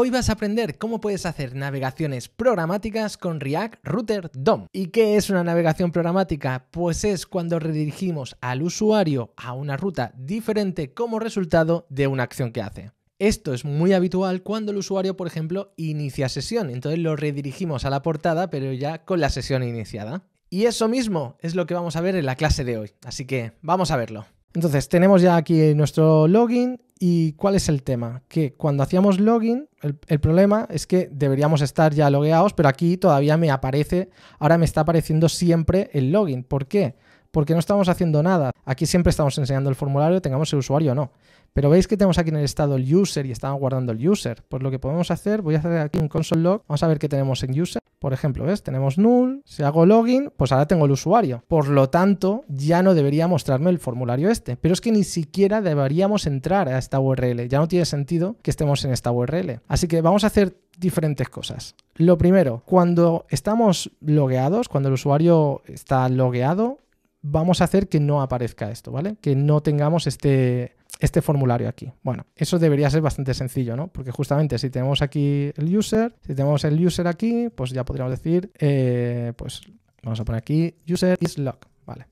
Hoy vas a aprender cómo puedes hacer navegaciones programáticas con React Router DOM. ¿Y qué es una navegación programática? Pues es cuando redirigimos al usuario a una ruta diferente como resultado de una acción que hace. Esto es muy habitual cuando el usuario, por ejemplo, inicia sesión. Entonces lo redirigimos a la portada, pero ya con la sesión iniciada. Y eso mismo es lo que vamos a ver en la clase de hoy. Así que vamos a verlo. Entonces, tenemos ya aquí nuestro login y cuál es el tema. Que cuando hacíamos login, el, problema es que deberíamos estar ya logueados, pero aquí todavía me aparece, ahora me está apareciendo siempre el login. ¿Por qué? porque no estamos haciendo nada. Aquí siempre estamos enseñando el formulario, tengamos el usuario o no. Pero veis que tenemos aquí en el estado el user y estamos guardando el user. Pues lo que podemos hacer, voy a hacer aquí un console log. Vamos a ver qué tenemos en user. Por ejemplo, ¿ves? Tenemos null. Si hago login, pues ahora tengo el usuario. Por lo tanto, ya no debería mostrarme el formulario este. Pero es que ni siquiera deberíamos entrar a esta URL. Ya no tiene sentido que estemos en esta URL. Así que vamos a hacer diferentes cosas. Lo primero, cuando estamos logueados, cuando el usuario está logueado, vamos a hacer que no aparezca esto, ¿vale? Que no tengamos este, este formulario aquí. Bueno, eso debería ser bastante sencillo, ¿no? Porque justamente si tenemos aquí el user, si tenemos el user aquí, pues ya podríamos decir, eh, pues vamos a poner aquí user is log, ¿vale?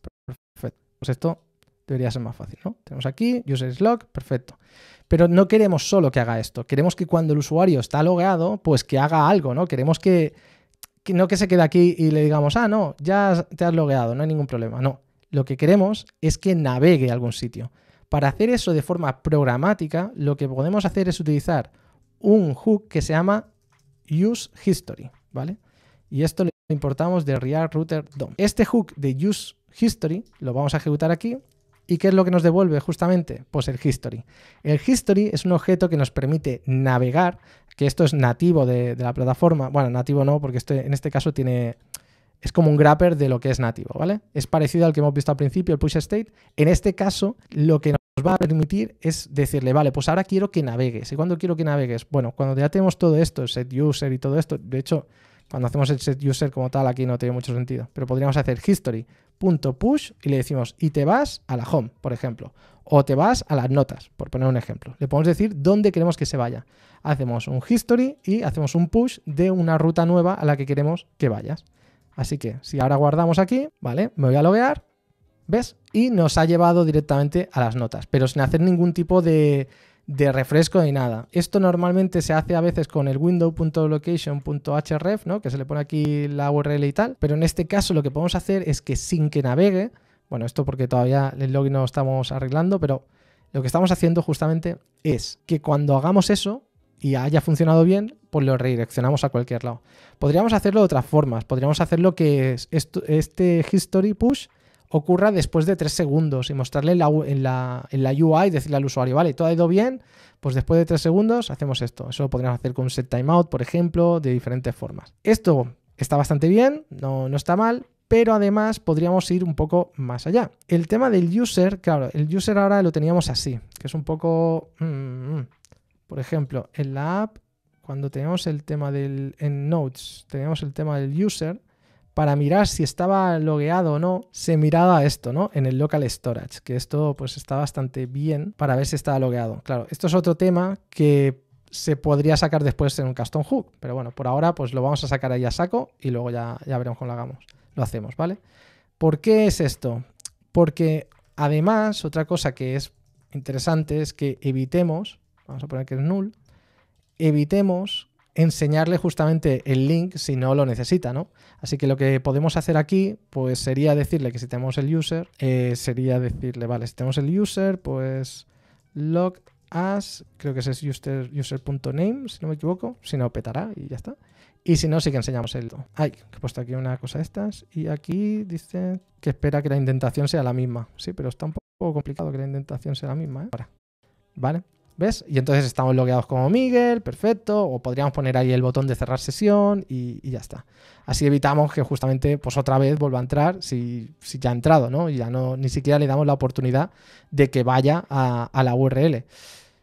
Perfecto. Pues esto debería ser más fácil, ¿no? Tenemos aquí user is log, perfecto. Pero no queremos solo que haga esto, queremos que cuando el usuario está logueado, pues que haga algo, ¿no? Queremos que no que se quede aquí y le digamos, ah, no, ya te has logueado, no hay ningún problema. No, lo que queremos es que navegue a algún sitio. Para hacer eso de forma programática, lo que podemos hacer es utilizar un hook que se llama useHistory. ¿vale? Y esto lo importamos de React Router DOM. Este hook de useHistory lo vamos a ejecutar aquí ¿Y qué es lo que nos devuelve justamente? Pues el history. El history es un objeto que nos permite navegar, que esto es nativo de, la plataforma. Bueno, nativo no, porque este, en este caso tiene, es como un grapper de lo que es nativo, ¿vale? Es parecido al que hemos visto al principio, el push state. En este caso, lo que nos va a permitir es decirle, vale, pues ahora quiero que navegues. ¿Y cuándo quiero que navegues? Bueno, cuando ya tenemos todo esto, set user y todo esto, de hecho, cuando hacemos el set user como tal, aquí no tiene mucho sentido, pero podríamos hacer history push y le decimos, y te vas a la home, por ejemplo, o te vas a las notas, por poner un ejemplo. Le podemos decir dónde queremos que se vaya. Hacemos un history y hacemos un push de una ruta nueva a la que queremos que vayas. Así que si ahora guardamos aquí, ¿vale? Me voy a loguear, ¿ves? Y nos ha llevado directamente a las notas, pero sin hacer ningún tipo de, de refresco ni nada. Esto normalmente se hace a veces con el window.location.href, ¿no? que se le pone aquí la URL y tal, pero en este caso lo que podemos hacer es que sin que navegue, bueno, esto porque todavía el login no lo estamos arreglando, pero lo que estamos haciendo justamente es que cuando hagamos eso y haya funcionado bien, pues lo redireccionamos a cualquier lado. Podríamos hacerlo de otras formas, podríamos hacerlo que este history push ocurra después de tres segundos y mostrarle en, la, en, la, UI, decirle al usuario, vale, todo ha ido bien, pues después de tres segundos hacemos esto. Eso lo podríamos hacer con un set timeout, por ejemplo, de diferentes formas. Esto está bastante bien, no, no está mal, pero además podríamos ir un poco más allá. El tema del user, claro, el user ahora lo teníamos así, que es un poco... Mm, mm. por ejemplo, en la app, cuando tenemos el tema del... En Notes, teníamos el tema del user, para mirar si estaba logueado o no, se miraba esto, ¿no? En el local storage, que esto pues está bastante bien para ver si estaba logueado. Claro, esto es otro tema que se podría sacar después en un custom hook, pero bueno, por ahora pues lo vamos a sacar ahí a saco y luego ya, ya veremos cómo lo hagamos. Lo hacemos, ¿vale? ¿Por qué es esto? Porque además, otra cosa que es interesante es que evitemos, vamos a poner que es null, evitemos enseñarle justamente el link si no lo necesita, ¿no? Así que lo que podemos hacer aquí, pues sería decirle que si tenemos el user, eh, sería decirle, vale, si tenemos el user, pues log as, creo que ese es user, user.name, si no me equivoco, si no petará y ya está. Y si no, sí que enseñamos el... Ay, he puesto aquí una cosa de estas y aquí dice que espera que la indentación sea la misma. Sí, pero está un poco complicado que la indentación sea la misma, ¿eh? Ahora. ¿Vale? ¿Ves? Y entonces estamos logueados como Miguel, perfecto. O podríamos poner ahí el botón de cerrar sesión y, ya está. Así evitamos que justamente pues otra vez vuelva a entrar si, ya ha entrado, ¿no? Y ya no, ni siquiera le damos la oportunidad de que vaya a, a la URL.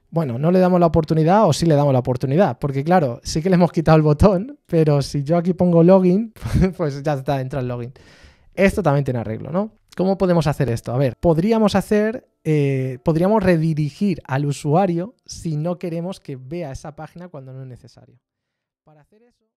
Bueno, no le damos la oportunidad o sí le damos la oportunidad, porque claro, sí que le hemos quitado el botón, pero si yo aquí pongo login, pues ya está, entra el login. Esto también tiene arreglo, ¿no? ¿Cómo podemos hacer esto? A ver, podríamos hacer, eh, podríamos redirigir al usuario si no queremos que vea esa página cuando no es necesario. Para hacer eso.